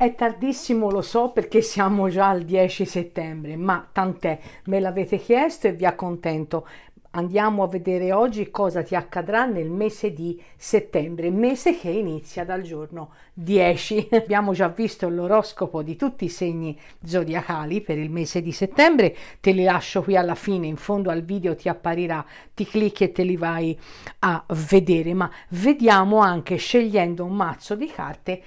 È tardissimo, lo so, perché siamo già al 10 settembre, ma tant'è, me l'avete chiesto e vi accontento. Andiamo a vedere oggi cosa ti accadrà nel mese di settembre, mese che inizia dal giorno 10. Abbiamo già visto l'oroscopo di tutti i segni zodiacali per il mese di settembre, te li lascio qui alla fine, in fondo al video ti apparirà, ti clicchi e te li vai a vedere, ma vediamo anche scegliendo un mazzo di carte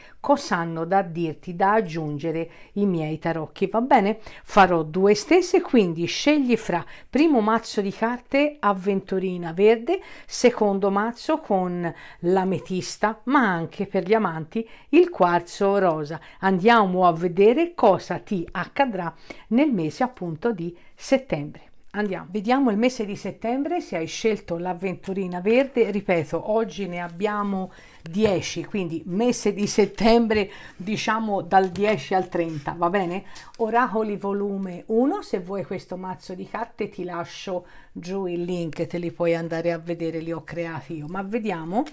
hanno da dirti, da aggiungere i miei tarocchi, va bene? Farò due stesse, quindi scegli fra primo mazzo di carte avventurina verde, secondo mazzo con l'ametista, ma anche per gli amanti il quarzo rosa. Andiamo a vedere cosa ti accadrà nel mese appunto di settembre. Andiamo, vediamo il mese di settembre se hai scelto l'avventurina verde. Ripeto, oggi ne abbiamo 10, quindi mese di settembre diciamo dal 10 al 30, va bene? Oracoli volume 1, se vuoi questo mazzo di carte ti lascio giù il link, te li puoi andare a vedere, li ho creati io, ma vediamo,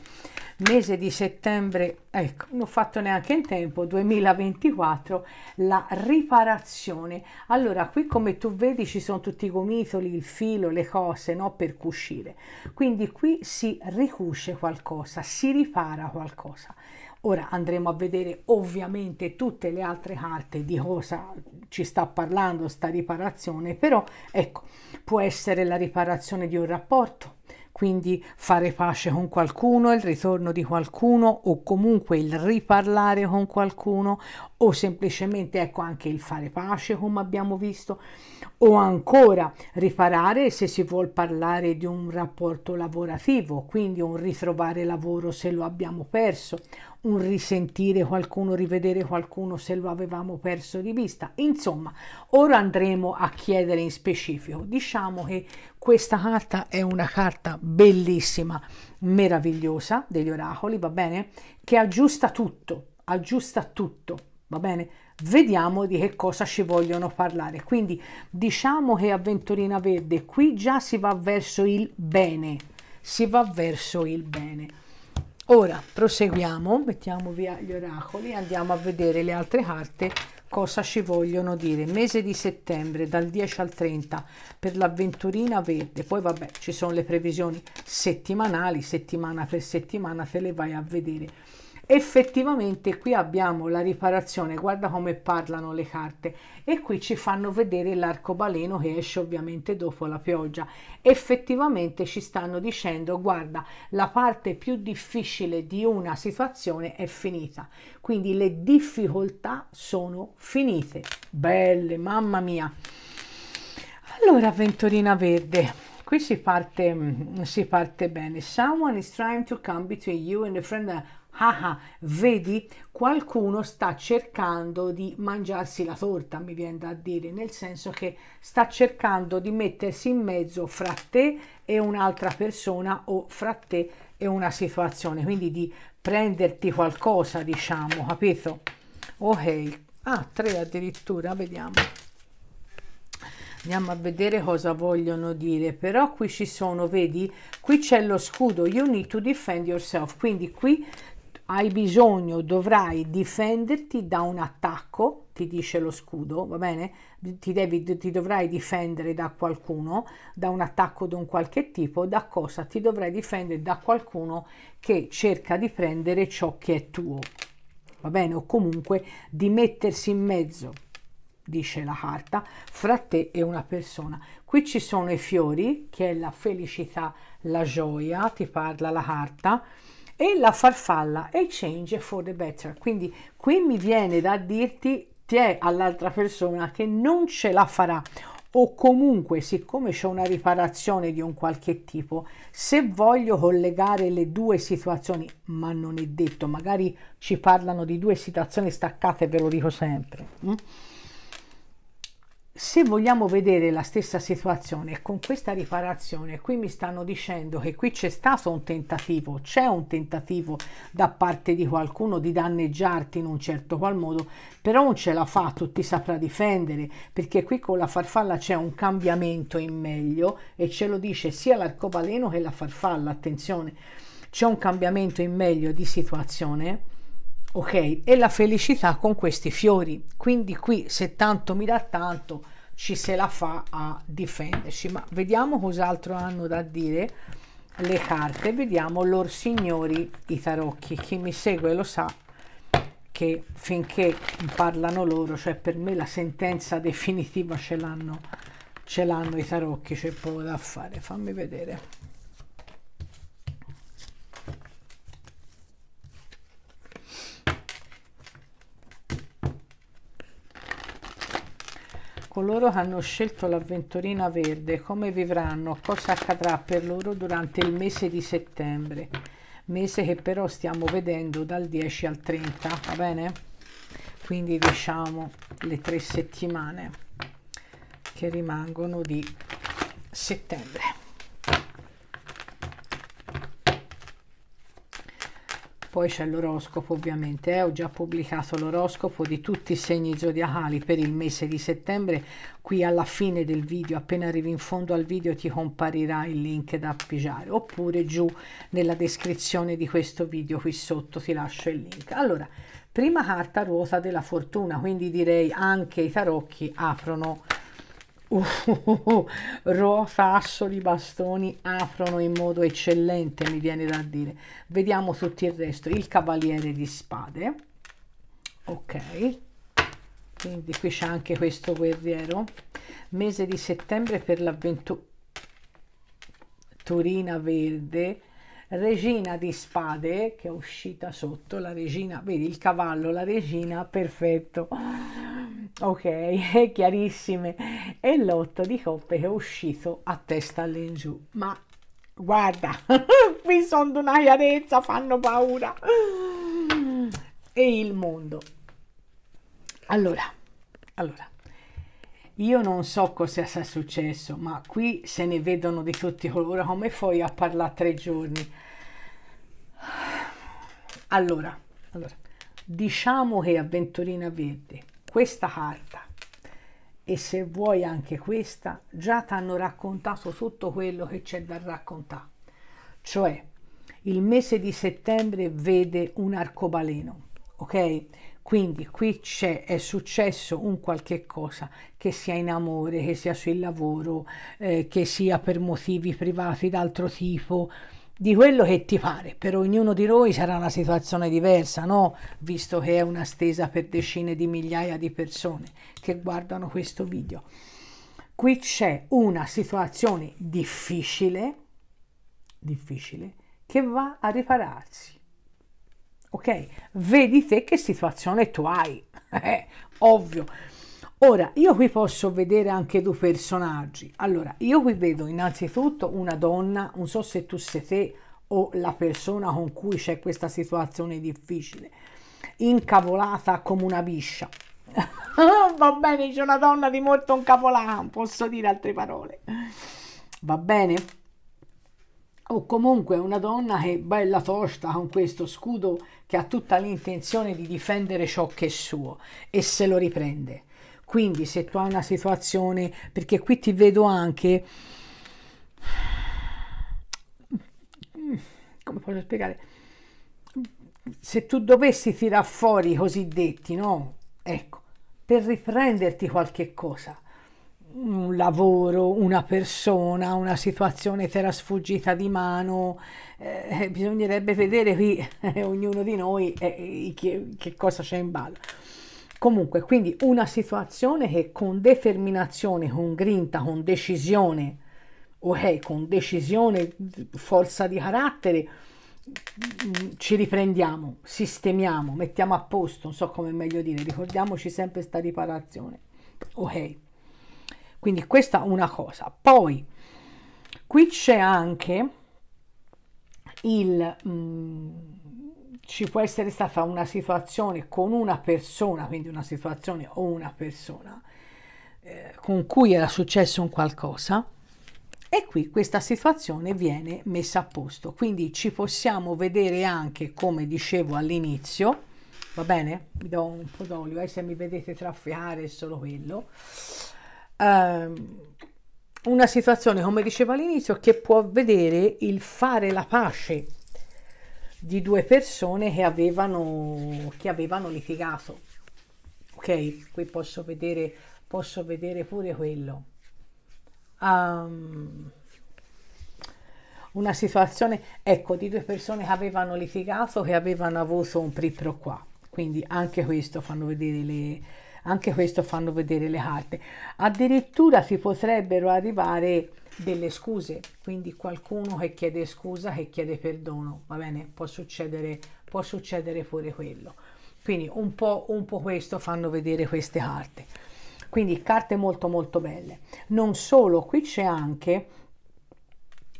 mese di settembre, ecco, non ho fatto neanche in tempo, 2024, la riparazione. Allora, qui come tu vedi ci sono tutti i gomitoli, il filo, le cose, no, per cucire. Quindi qui si ricusce qualcosa, si ripara sarà qualcosa. Ora andremo a vedere ovviamente tutte le altre carte di cosa ci sta parlando sta riparazione, però ecco, può essere la riparazione di un rapporto, quindi fare pace con qualcuno, il ritorno di qualcuno o comunque il riparlare con qualcuno o semplicemente ecco anche il fare pace come abbiamo visto o ancora riparare se si vuol parlare di un rapporto lavorativo, quindi un ritrovare lavoro se lo abbiamo perso un risentire qualcuno, rivedere qualcuno se lo avevamo perso di vista. Insomma, ora andremo a chiedere in specifico. Diciamo che questa carta è una carta bellissima, meravigliosa degli oracoli, va bene? Che aggiusta tutto, aggiusta tutto, va bene? vediamo di che cosa ci vogliono parlare. Quindi diciamo che avventurina Verde qui già si va verso il bene, si va verso il bene. Ora proseguiamo, mettiamo via gli oracoli, andiamo a vedere le altre carte cosa ci vogliono dire. Mese di settembre dal 10 al 30 per l'avventurina verde, poi vabbè ci sono le previsioni settimanali, settimana per settimana te le vai a vedere effettivamente qui abbiamo la riparazione guarda come parlano le carte e qui ci fanno vedere l'arcobaleno che esce ovviamente dopo la pioggia effettivamente ci stanno dicendo guarda la parte più difficile di una situazione è finita quindi le difficoltà sono finite belle mamma mia allora ventorina verde qui si parte, mm, si parte bene someone is trying to come between you and the friend Ah, ah, vedi, qualcuno sta cercando di mangiarsi la torta, mi viene da dire, nel senso che sta cercando di mettersi in mezzo fra te e un'altra persona o fra te e una situazione, quindi di prenderti qualcosa, diciamo, capito? Ok, ah, tre addirittura, vediamo. Andiamo a vedere cosa vogliono dire, però qui ci sono, vedi, qui c'è lo scudo, you need to defend yourself, quindi qui hai bisogno, dovrai difenderti da un attacco, ti dice lo scudo, va bene? Ti, devi, ti dovrai difendere da qualcuno, da un attacco di un qualche tipo, da cosa? Ti dovrai difendere da qualcuno che cerca di prendere ciò che è tuo, va bene? O comunque di mettersi in mezzo, dice la carta, fra te e una persona. Qui ci sono i fiori, che è la felicità, la gioia, ti parla la carta e la farfalla e change for the better. Quindi qui mi viene da dirti te all'altra persona che non ce la farà o comunque siccome c'è una riparazione di un qualche tipo, se voglio collegare le due situazioni, ma non è detto, magari ci parlano di due situazioni staccate, ve lo dico sempre. Hm? se vogliamo vedere la stessa situazione con questa riparazione qui mi stanno dicendo che qui c'è stato un tentativo c'è un tentativo da parte di qualcuno di danneggiarti in un certo qual modo però non ce la fa tu ti saprà difendere perché qui con la farfalla c'è un cambiamento in meglio e ce lo dice sia l'arcobaleno che la farfalla attenzione c'è un cambiamento in meglio di situazione ok? E la felicità con questi fiori. Quindi qui se tanto mi dà tanto ci se la fa a difenderci. Ma vediamo cos'altro hanno da dire le carte. Vediamo lor signori i tarocchi. Chi mi segue lo sa che finché parlano loro, cioè per me la sentenza definitiva ce l'hanno ce l'hanno i tarocchi, c'è poco da fare. Fammi vedere. coloro che hanno scelto l'avventurina verde, come vivranno, cosa accadrà per loro durante il mese di settembre, mese che però stiamo vedendo dal 10 al 30, va bene? Quindi diciamo le tre settimane che rimangono di settembre. poi c'è l'oroscopo ovviamente eh? ho già pubblicato l'oroscopo di tutti i segni zodiacali per il mese di settembre qui alla fine del video appena arrivi in fondo al video ti comparirà il link da appigiare oppure giù nella descrizione di questo video qui sotto ti lascio il link allora prima carta ruota della fortuna quindi direi anche i tarocchi aprono Uh, uh, uh, bastoni aprono in modo eccellente, mi viene da dire. Vediamo tutto il resto. Il cavaliere di spade. Ok. Quindi qui c'è anche questo guerriero. Mese di settembre per l'avventura. Turina verde regina di spade che è uscita sotto la regina vedi il cavallo la regina perfetto ok chiarissime e l'otto di coppe che è uscito a testa all'ingiù ma guarda qui sono di chiarezza fanno paura e il mondo allora allora io non so cosa sia successo, ma qui se ne vedono di tutti coloro come poi a parlare tre giorni. Allora, allora, diciamo che Avventurina Verde, questa carta, e se vuoi anche questa, già ti hanno raccontato tutto quello che c'è da raccontare. Cioè, il mese di settembre vede un arcobaleno, ok? Quindi qui c'è, è successo un qualche cosa, che sia in amore, che sia sul lavoro, eh, che sia per motivi privati d'altro tipo, di quello che ti pare. Per ognuno di noi sarà una situazione diversa, no? Visto che è una stesa per decine di migliaia di persone che guardano questo video. Qui c'è una situazione difficile, difficile, che va a ripararsi ok? Vedi te che situazione tu hai, eh, ovvio. Ora, io qui posso vedere anche due personaggi. Allora, io qui vedo innanzitutto una donna, non so se tu sei te o la persona con cui c'è questa situazione difficile, incavolata come una biscia. Va bene, c'è una donna di molto incavolata, non posso dire altre parole. Va bene? o comunque una donna che è bella tosta con questo scudo che ha tutta l'intenzione di difendere ciò che è suo e se lo riprende. Quindi se tu hai una situazione, perché qui ti vedo anche, come posso spiegare, se tu dovessi tirar fuori i cosiddetti, no? Ecco, per riprenderti qualche cosa un lavoro, una persona, una situazione che era sfuggita di mano, eh, bisognerebbe vedere qui eh, ognuno di noi eh, che, che cosa c'è in ballo. Comunque, quindi una situazione che con determinazione, con grinta, con decisione, ok, eh, con decisione, forza di carattere, ci riprendiamo, sistemiamo, mettiamo a posto, non so come è meglio dire, ricordiamoci sempre questa riparazione, ok. Eh. Quindi questa è una cosa. Poi qui c'è anche il... Mh, mm, ci può essere stata una situazione con una persona, quindi una situazione o una persona eh, con cui era successo un qualcosa e qui questa situazione viene messa a posto. Quindi ci possiamo vedere anche, come dicevo all'inizio, va bene? Mi do un po' d'olio, eh, se mi vedete traffiare è solo quello ehm, una situazione, come dicevo all'inizio, che può vedere il fare la pace di due persone che avevano, che avevano litigato. Ok, qui posso vedere, posso vedere pure quello. Um, una situazione, ecco, di due persone che avevano litigato, che avevano avuto un pripro qua. Quindi anche questo fanno vedere le, anche questo fanno vedere le carte addirittura si potrebbero arrivare delle scuse quindi qualcuno che chiede scusa che chiede perdono va bene può succedere può succedere pure quello quindi un po un po questo fanno vedere queste carte quindi carte molto molto belle non solo qui c'è anche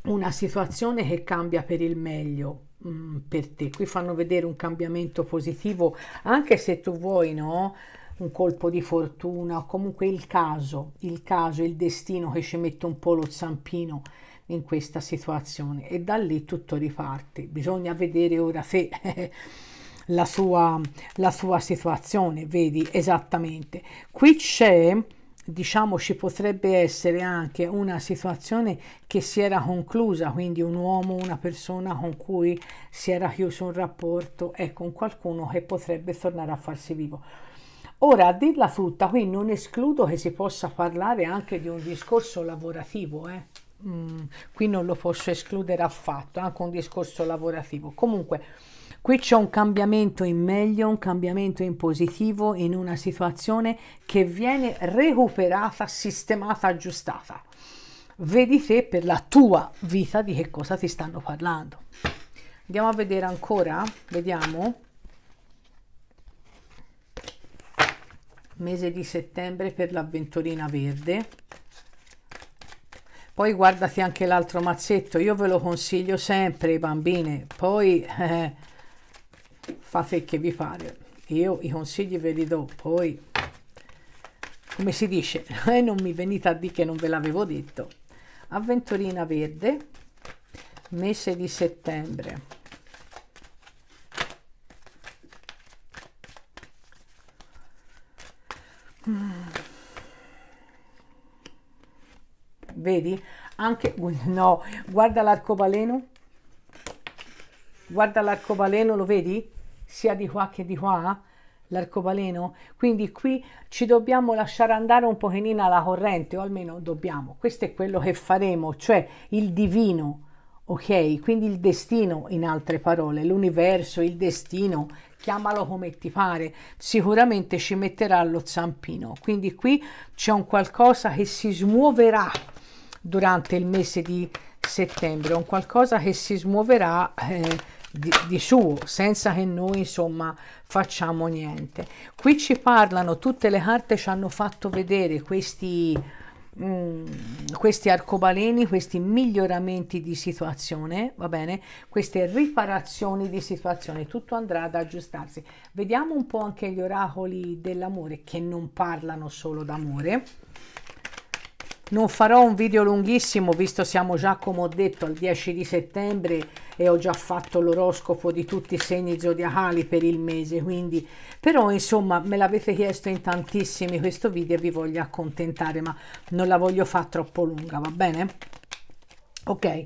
una situazione che cambia per il meglio mh, mm, per te qui fanno vedere un cambiamento positivo anche se tu vuoi no un colpo di fortuna o comunque il caso, il caso, il destino che ci mette un po' lo zampino in questa situazione e da lì tutto riparte. Bisogna vedere ora se la, sua, la sua situazione, vedi esattamente. Qui c'è diciamo ci potrebbe essere anche una situazione che si era conclusa, quindi un uomo, una persona con cui si era chiuso un rapporto, ecco, con qualcuno che potrebbe tornare a farsi vivo. Ora, a dirla la frutta, qui non escludo che si possa parlare anche di un discorso lavorativo, eh? mm, qui non lo posso escludere affatto, anche un discorso lavorativo. Comunque, qui c'è un cambiamento in meglio, un cambiamento in positivo, in una situazione che viene recuperata, sistemata, aggiustata. Vedi te per la tua vita di che cosa ti stanno parlando. Andiamo a vedere ancora, vediamo. mese di settembre per l'avventurina verde poi guardate anche l'altro mazzetto io ve lo consiglio sempre bambine poi eh, fate che vi pare io i consigli ve li do poi come si dice eh, non mi venite a dire che non ve l'avevo detto avventurina verde mese di settembre vedi? Anche, no, guarda l'arcobaleno, guarda l'arcobaleno, lo vedi? Sia di qua che di qua, eh, l'arcobaleno. Quindi qui ci dobbiamo lasciare andare un pochino alla corrente, o almeno dobbiamo. Questo è quello che faremo, cioè il divino, ok? Quindi il destino, in altre parole, l'universo, il destino, chiamalo come ti pare, sicuramente ci metterà lo zampino. Quindi qui c'è un qualcosa che si smuoverà durante il mese di settembre, un qualcosa che si smuoverà eh, di, di, suo, senza che noi insomma facciamo niente. Qui ci parlano, tutte le carte ci hanno fatto vedere questi, mh, mm, questi arcobaleni, questi miglioramenti di situazione, va bene? Queste riparazioni di situazione, tutto andrà ad aggiustarsi. Vediamo un po' anche gli oracoli dell'amore che non parlano solo d'amore non farò un video lunghissimo visto siamo già come ho detto al 10 di settembre e ho già fatto l'oroscopo di tutti i segni zodiacali per il mese quindi però insomma me l'avete chiesto in tantissimi questo video e vi voglio accontentare ma non la voglio fare troppo lunga va bene ok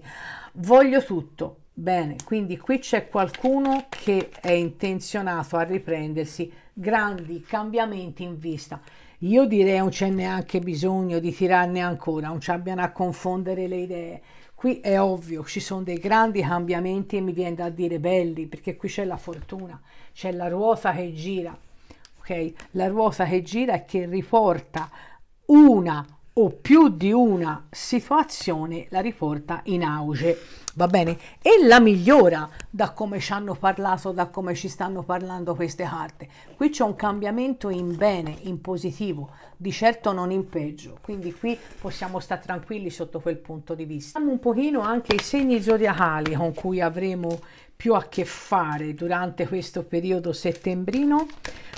voglio tutto bene quindi qui c'è qualcuno che è intenzionato a riprendersi grandi cambiamenti in vista io direi non c'è neanche bisogno di tirarne ancora, non ci abbiano a confondere le idee. Qui è ovvio, ci sono dei grandi cambiamenti e mi viene da dire belli, perché qui c'è la fortuna, c'è la ruota che gira, ok? La ruota che gira e che riporta una o più di una situazione, la riporta in auge va bene? E la migliora da come ci hanno parlato, da come ci stanno parlando queste carte. Qui c'è un cambiamento in bene, in positivo, di certo non in peggio, quindi qui possiamo stare tranquilli sotto quel punto di vista. Un pochino anche i segni zodiacali con cui avremo più a che fare durante questo periodo settembrino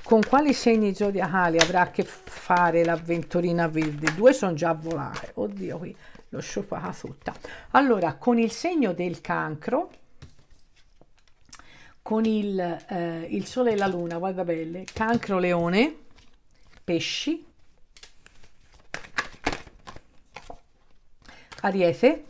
con quali segni zodiacali avrà a che fare l'avventurina verde due sono già volate oddio qui l'ho sciupata tutta allora con il segno del cancro con il, eh, il sole e la luna guarda belle cancro leone pesci ariete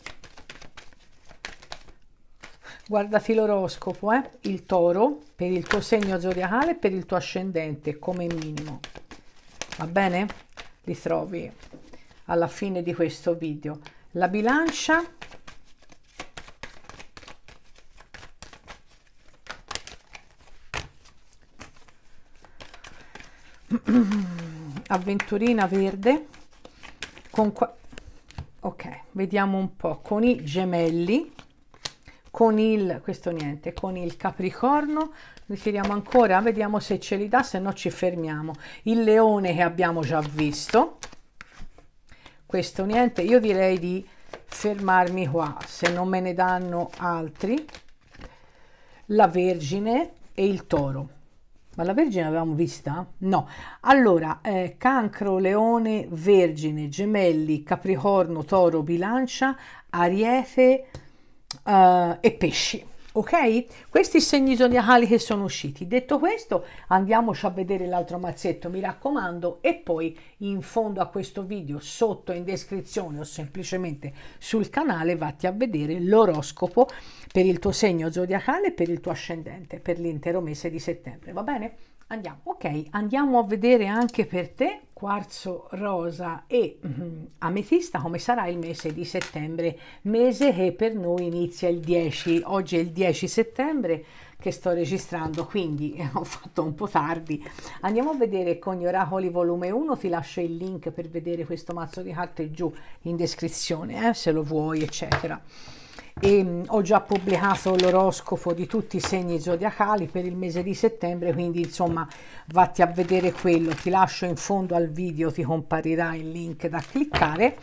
guardati l'oroscopo eh? il toro per il tuo segno zodiacale e per il tuo ascendente come minimo va bene? li trovi alla fine di questo video la bilancia avventurina verde con qua ok vediamo un po con i gemelli con il questo niente con il capricorno ritiriamo ancora vediamo se ce li dà se no ci fermiamo il leone che abbiamo già visto questo niente io direi di fermarmi qua se non me ne danno altri la vergine e il toro ma la Vergine l'avevamo vista? No. Allora, eh, Cancro, Leone, Vergine, Gemelli, Capricorno, Toro, Bilancia, Ariete eh, e Pesci ok? Questi segni zodiacali che sono usciti. Detto questo, andiamoci a vedere l'altro mazzetto, mi raccomando, e poi in fondo a questo video, sotto in descrizione o semplicemente sul canale, vatti a vedere l'oroscopo per il tuo segno zodiacale, e per il tuo ascendente, per l'intero mese di settembre, va bene? andiamo ok andiamo a vedere anche per te quarzo rosa e mm, ametista come sarà il mese di settembre mese che per noi inizia il 10 oggi è il 10 settembre che sto registrando quindi ho fatto un po' tardi andiamo a vedere con gli oracoli volume 1 ti lascio il link per vedere questo mazzo di carte giù in descrizione eh, se lo vuoi eccetera e mh, mm, ho già pubblicato l'oroscopo di tutti i segni zodiacali per il mese di settembre quindi insomma vatti a vedere quello ti lascio in fondo al video ti comparirà il link da cliccare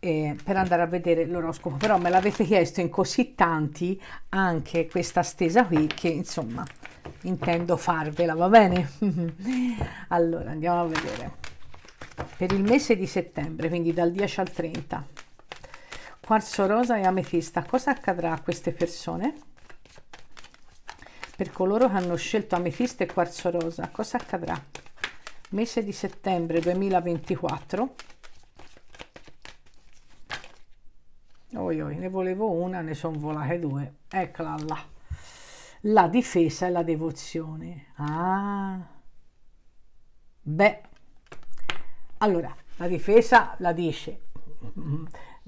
eh, per andare a vedere l'oroscopo però me l'avete chiesto in così tanti anche questa stesa qui che insomma intendo farvela va bene allora andiamo a vedere per il mese di settembre quindi dal 10 al 30 quarzo rosa e ametista cosa accadrà a queste persone per coloro che hanno scelto ametista e quarzo rosa cosa accadrà mese di settembre 2024 oi, oi ne volevo una ne sono volate due eccola là la difesa e la devozione ah beh allora la difesa la dice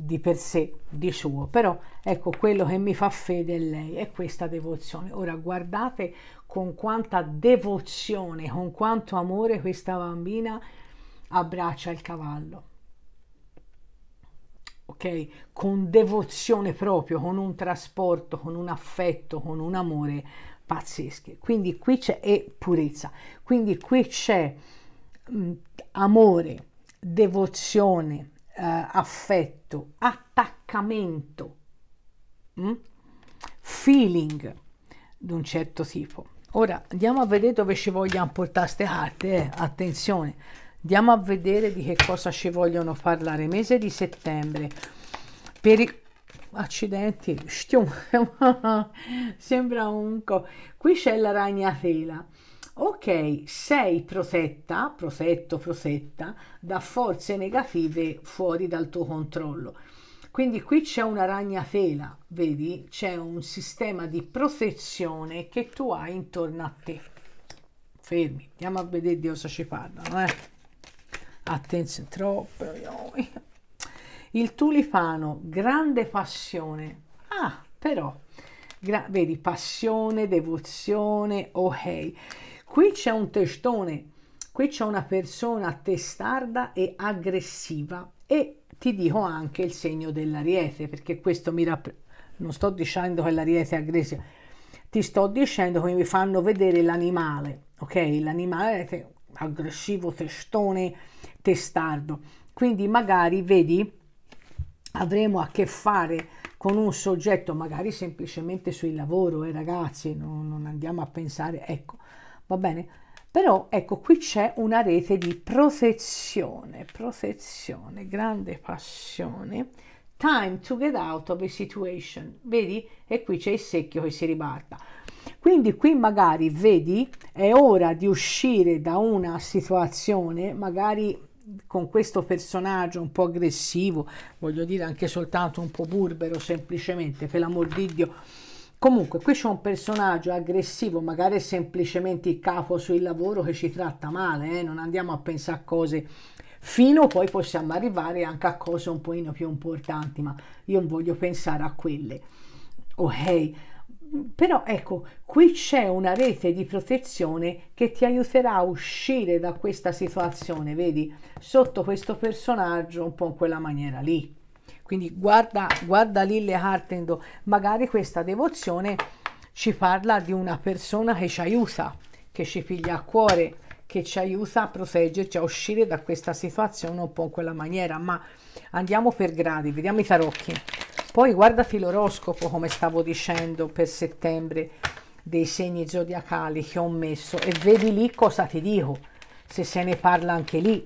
di per sé di suo però ecco quello che mi fa fede in lei è questa devozione ora guardate con quanta devozione con quanto amore questa bambina abbraccia il cavallo ok con devozione proprio con un trasporto con un affetto con un amore pazzeschi quindi qui c'è e purezza quindi qui c'è mh, amore devozione eh, affetto, attaccamento, mh? Mm? feeling di un certo tipo. Ora andiamo a vedere dove ci vogliono portare queste carte, eh? attenzione, andiamo a vedere di che cosa ci vogliono parlare. Mese di settembre, per i... accidenti, sembra un co... Qui c'è la ragnatela Ok, sei protetta, prosetto, prosetta, da forze negative fuori dal tuo controllo. Quindi qui c'è una ragnatela, vedi? C'è un sistema di protezione che tu hai intorno a te. Fermi, andiamo a vedere di cosa ci parlano, eh? Attenzione, troppo. Il tulipano, grande passione. Ah, però, vedi, passione, devozione, ok. Oh Qui c'è un testone, qui c'è una persona testarda e aggressiva e ti dico anche il segno dell'ariete perché questo mi rappresenta. Non sto dicendo che l'ariete è aggressiva, ti sto dicendo che mi fanno vedere l'animale, ok? L'animale è aggressivo, testone, testardo. Quindi magari, vedi, avremo a che fare con un soggetto magari semplicemente sul lavoro, eh ragazzi, non, non andiamo a pensare, ecco, va bene? Però ecco, qui c'è una rete di protezione, protezione, grande passione, time to get out of a situation, vedi? E qui c'è il secchio che si ribalta. Quindi qui magari, vedi, è ora di uscire da una situazione, magari con questo personaggio un po' aggressivo, voglio dire anche soltanto un po' burbero semplicemente, per l'amor di Dio, Comunque, qui c'è un personaggio aggressivo, magari è semplicemente il capo sul lavoro che ci tratta male, eh? non andiamo a pensare a cose fino poi possiamo arrivare anche a cose un po' più importanti, ma io non voglio pensare a quelle. Ok, però ecco, qui c'è una rete di protezione che ti aiuterà a uscire da questa situazione, vedi, sotto questo personaggio un po' in quella maniera lì. Quindi guarda, guarda Lille Hartendo, magari questa devozione ci parla di una persona che ci aiuta, che ci piglia a cuore, che ci aiuta a proteggerci, cioè a uscire da questa situazione un po' in quella maniera. Ma andiamo per gradi, vediamo i tarocchi. Poi guardati l'oroscopo, come stavo dicendo, per settembre dei segni zodiacali che ho messo e vedi lì cosa ti dico, se se ne parla anche lì,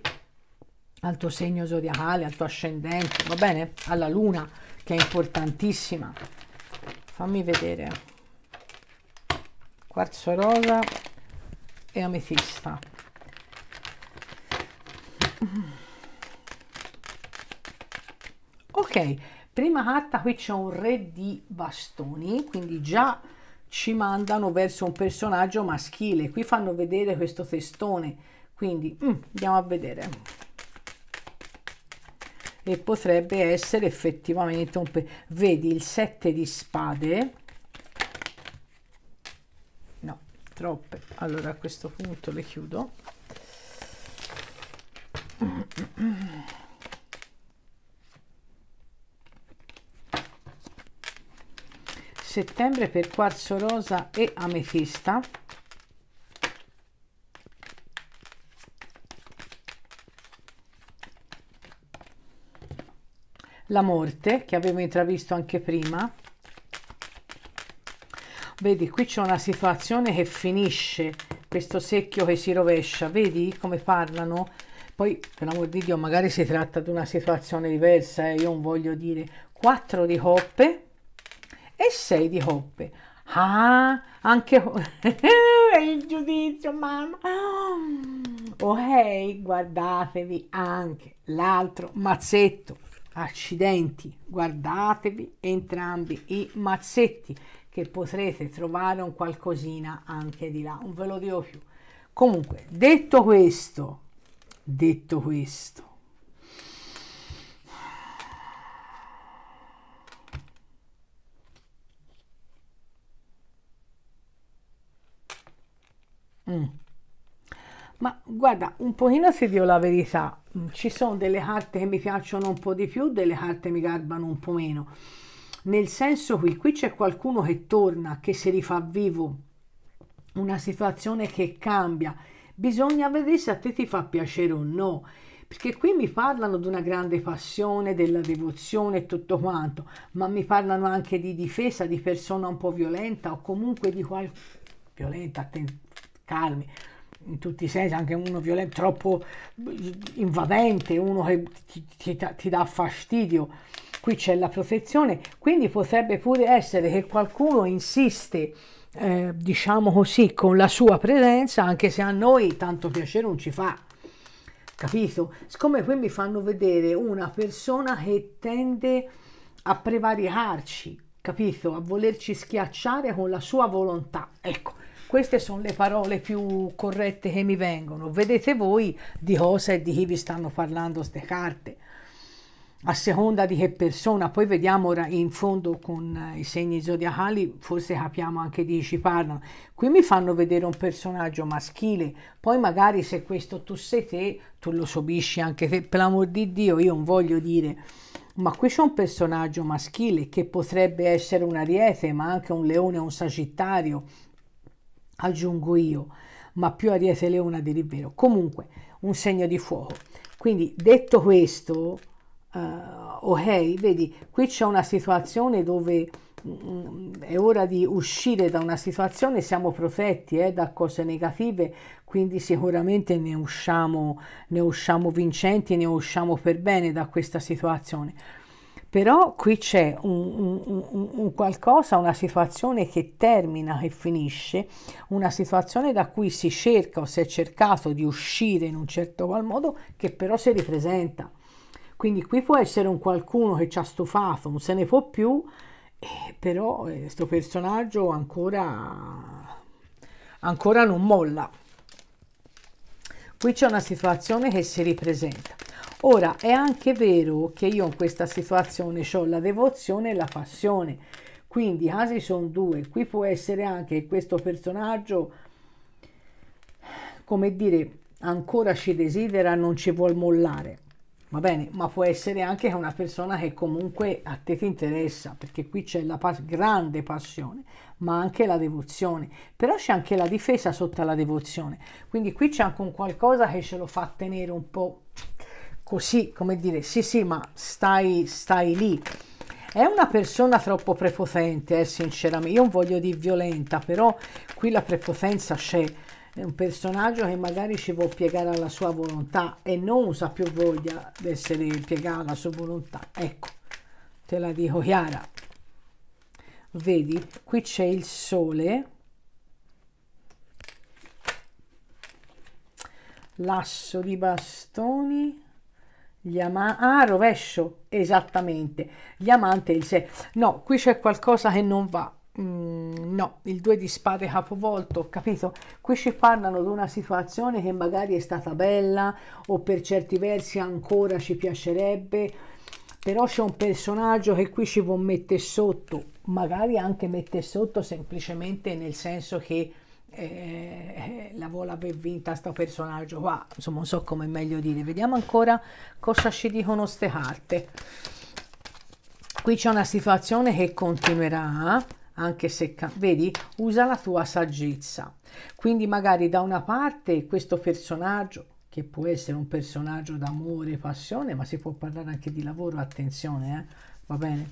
al tuo segno zodiacale, al tuo ascendente, va bene? Alla luna, che è importantissima. Fammi vedere. Quarzo rosa e ametista. Ok, prima carta qui c'è un re di bastoni, quindi già ci mandano verso un personaggio maschile. Qui fanno vedere questo testone, quindi mm, andiamo a vedere e potrebbe essere effettivamente un vedi il 7 di spade no troppe allora a questo punto le chiudo settembre per quarzo rosa e ametista la morte che avevo intravisto anche prima vedi qui c'è una situazione che finisce questo secchio che si rovescia vedi come parlano poi per l'amor di Dio magari si tratta di una situazione diversa eh? io non voglio dire 4 di coppe e 6 di coppe ah anche il giudizio mamma oh, ok guardatevi anche l'altro mazzetto accidenti guardatevi entrambi i mazzetti che potrete trovare un qualcosina anche di là non ve lo dico più comunque detto questo detto questo Mm. Ma guarda, un pochino ti dico la verità, mm, ci sono delle carte che mi piacciono un po' di più, delle carte mi garbano un po' meno. Nel senso che qui c'è qualcuno che torna, che si rifà vivo, una situazione che cambia. Bisogna vedere se a te ti fa piacere o no perché qui mi parlano di una grande passione, della devozione e tutto quanto, ma mi parlano anche di difesa di persona un po' violenta o comunque di qualche violenta, calmi, in tutti i sensi, anche uno violento, troppo invadente, uno che ti, ti, ti dà fastidio. Qui c'è la protezione, quindi potrebbe pure essere che qualcuno insiste eh, diciamo così, con la sua presenza, anche se a noi tanto piacere non ci fa. Capito? Siccome qui mi fanno vedere una persona che tende a prevaricarci, capito? A volerci schiacciare con la sua volontà. Ecco, queste sono le parole più corrette che mi vengono. Vedete voi di cosa e di chi vi stanno parlando queste carte a seconda di che persona, poi vediamo ora in fondo con eh, i segni zodiacali, forse capiamo anche di chi ci parlano. Qui mi fanno vedere un personaggio maschile, poi magari se questo tu sei te, tu lo subisci anche te, per l'amor di Dio, io non voglio dire, ma qui c'è un personaggio maschile che potrebbe essere un ariete, ma anche un leone un sagittario, aggiungo io, ma più Ariete Leona di Ribero. Comunque, un segno di fuoco. Quindi, detto questo, uh, ok, vedi, qui c'è una situazione dove mh, mm, è ora di uscire da una situazione, siamo protetti eh, da cose negative, quindi sicuramente ne usciamo, ne usciamo vincenti, ne usciamo per bene da questa situazione però qui c'è un, un, un, qualcosa, una situazione che termina, e finisce, una situazione da cui si cerca o si è cercato di uscire in un certo qual modo, che però si ripresenta. Quindi qui può essere un qualcuno che ci ha stufato, non se ne può più, eh, però eh, questo personaggio ancora, ancora non molla. Qui c'è una situazione che si ripresenta. Ora è anche vero che io in questa situazione ho la devozione e la passione, quindi i casi sono due. Qui può essere anche questo personaggio, come dire, ancora ci desidera, non ci vuol mollare. Va bene, ma può essere anche una persona che comunque a te ti interessa, perché qui c'è la pa grande passione, ma anche la devozione. Però c'è anche la difesa sotto la devozione. Quindi qui c'è anche un qualcosa che ce lo fa tenere un po' così, come dire, sì sì, ma stai, stai lì. È una persona troppo prepotente, eh, sinceramente. Io non voglio dire violenta, però qui la prepotenza c'è. È un personaggio che magari ci può piegare alla sua volontà e non usa più voglia di essere piegata alla sua volontà. Ecco, te la dico chiara. Vedi, qui c'è il sole. Lasso di bastoni. Gli amanti ah, rovescio, esattamente. Gli amanti il 6. No, qui c'è qualcosa che non va. Mm, no, il 2 di spade capovolto, capito? Qui ci parlano di una situazione che magari è stata bella o per certi versi ancora ci piacerebbe, però c'è un personaggio che qui ci può mettere sotto, magari anche mettere sotto semplicemente nel senso che eh, eh, la vuole aver vinta sto personaggio qua insomma non so come è meglio dire vediamo ancora cosa ci dicono queste carte qui c'è una situazione che continuerà eh? anche se vedi usa la tua saggezza quindi magari da una parte questo personaggio che può essere un personaggio d'amore passione ma si può parlare anche di lavoro attenzione eh? va bene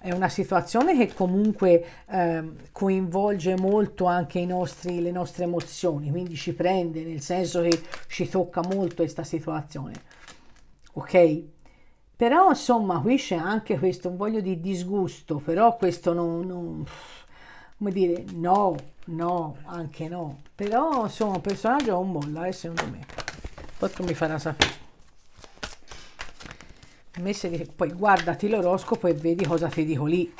è una situazione che comunque eh, coinvolge molto anche i nostri, le nostre emozioni, quindi ci prende, nel senso che ci tocca molto questa situazione. Ok? Però insomma qui c'è anche questo, un voglio di disgusto, però questo non, non come dire, no, no, anche no. Però insomma un personaggio non molla, eh, secondo me. Questo mi farà sapere a me se poi guardati l'oroscopo e vedi cosa ti dico lì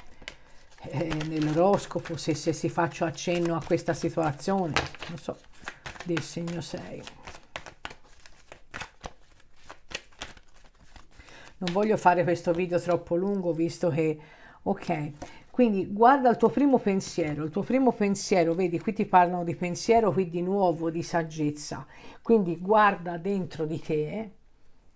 eh, nell'oroscopo se, se si faccio accenno a questa situazione non so del segno 6 non voglio fare questo video troppo lungo visto che ok quindi guarda il tuo primo pensiero, il tuo primo pensiero, vedi qui ti parlano di pensiero, qui di nuovo di saggezza, quindi guarda dentro di te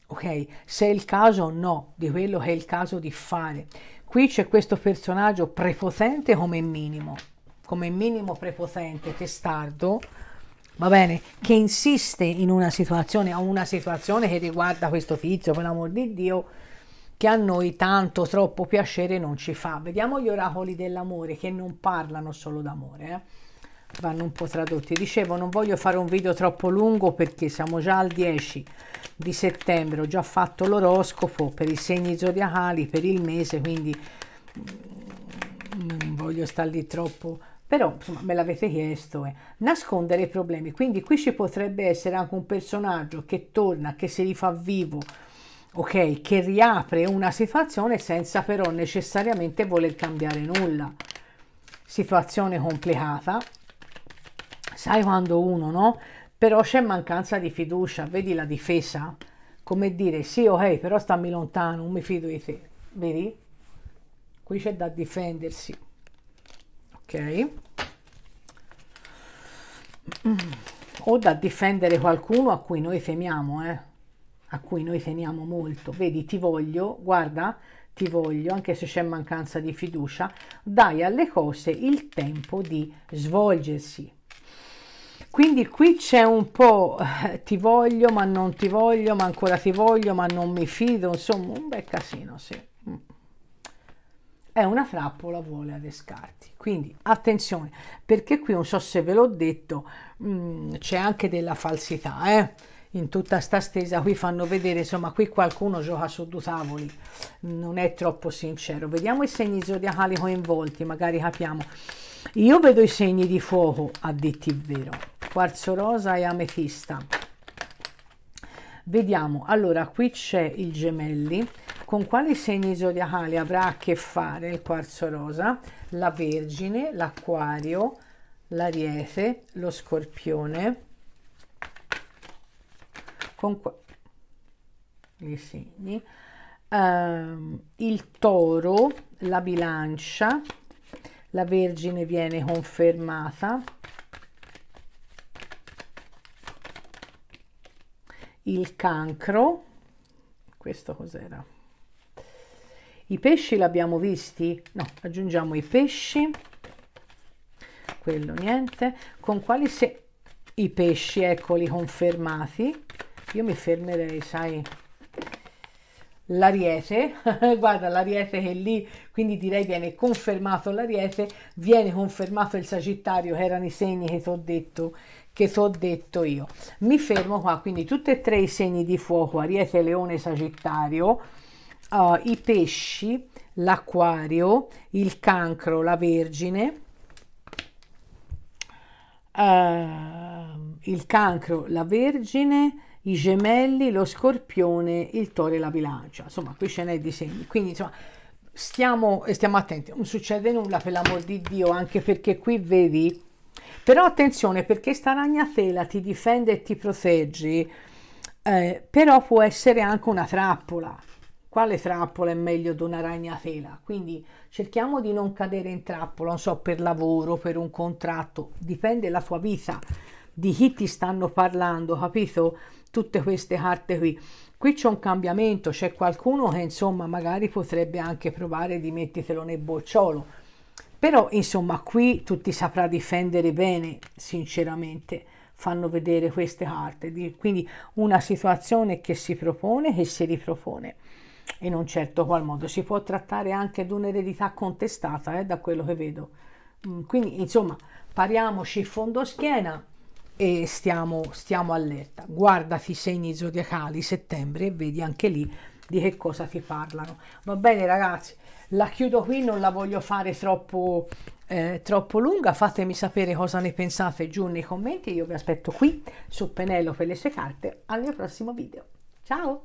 ok? Se è il caso o no, di quello che è il caso di fare. Qui c'è questo personaggio prepotente come minimo, come minimo prepotente, testardo, va bene, che insiste in una situazione, a una situazione che riguarda questo tizio, per l'amor di Dio, che a noi tanto, troppo piacere non ci fa. Vediamo gli oracoli dell'amore che non parlano solo d'amore, eh? vanno un po' tradotti dicevo non voglio fare un video troppo lungo perché siamo già al 10 di settembre ho già fatto l'oroscopo per i segni zodiacali per il mese quindi mm, non voglio star lì troppo però insomma, me l'avete chiesto eh. nascondere i problemi quindi qui ci potrebbe essere anche un personaggio che torna che si rifà vivo ok che riapre una situazione senza però necessariamente voler cambiare nulla situazione complicata sai quando uno no però c'è mancanza di fiducia vedi la difesa come dire sì ok però stammi lontano non mi fido di te vedi qui c'è da difendersi ok o da difendere qualcuno a cui noi temiamo eh a cui noi teniamo molto vedi ti voglio guarda ti voglio, anche se c'è mancanza di fiducia, dai alle cose il tempo di svolgersi quindi qui c'è un po' eh, ti voglio ma non ti voglio ma ancora ti voglio ma non mi fido insomma un bel casino sì mm. è una trappola vuole adescarti quindi attenzione perché qui non so se ve l'ho detto mm, c'è anche della falsità eh? in tutta sta stesa qui fanno vedere insomma qui qualcuno gioca su due tavoli non è troppo sincero vediamo i segni zodiacali coinvolti magari capiamo io vedo i segni di fuoco, a detti il vero. Quarzo rosa e ametista. Vediamo, allora qui c'è il gemelli, con quali segni zodiacali avrà a che fare il quarzo rosa? La vergine, l'acquario, l'ariete, lo scorpione. Con qua i segni. Um, il toro, la bilancia, la Vergine viene confermata, il cancro, questo cos'era? I pesci l'abbiamo visti? No, aggiungiamo i pesci, quello niente, con quali se... i pesci, eccoli confermati, io mi fermerei, sai, l'Ariete, guarda l'Ariete che è lì, quindi direi viene confermato l'Ariete, viene confermato il Sagittario, erano i segni che ti ho detto che ti ho detto io. Mi fermo qua, quindi tutti e tre i segni di fuoco, Ariete, Leone, Sagittario, uh, i pesci, l'acquario il Cancro, la Vergine, uh, il Cancro, la Vergine, i gemelli, lo scorpione, il toro e la bilancia. Insomma, qui ce n'è di segni. Quindi, insomma, stiamo, eh, stiamo attenti. Non succede nulla, per l'amor di Dio, anche perché qui vedi... Però attenzione, perché sta ragnatela ti difende e ti proteggi, eh, però può essere anche una trappola. Quale trappola è meglio di una ragnatela? Quindi cerchiamo di non cadere in trappola, non so, per lavoro, per un contratto, dipende la tua vita di chi ti stanno parlando, capito? tutte queste carte qui. Qui c'è un cambiamento, c'è qualcuno che insomma magari potrebbe anche provare di mettertelo nel bocciolo, però insomma qui tu ti saprà difendere bene, sinceramente fanno vedere queste carte, quindi una situazione che si propone, che si ripropone in un certo qual modo. Si può trattare anche di un'eredità contestata, eh, da quello che vedo. Mm, quindi, insomma, pariamoci fondo schiena e stiamo, stiamo allerta. Guardati i segni zodiacali settembre e vedi anche lì di che cosa ti parlano. Va bene ragazzi, la chiudo qui, non la voglio fare troppo, eh, troppo lunga, fatemi sapere cosa ne pensate giù nei commenti, io vi aspetto qui su Penelope e le sue carte al mio prossimo video. Ciao!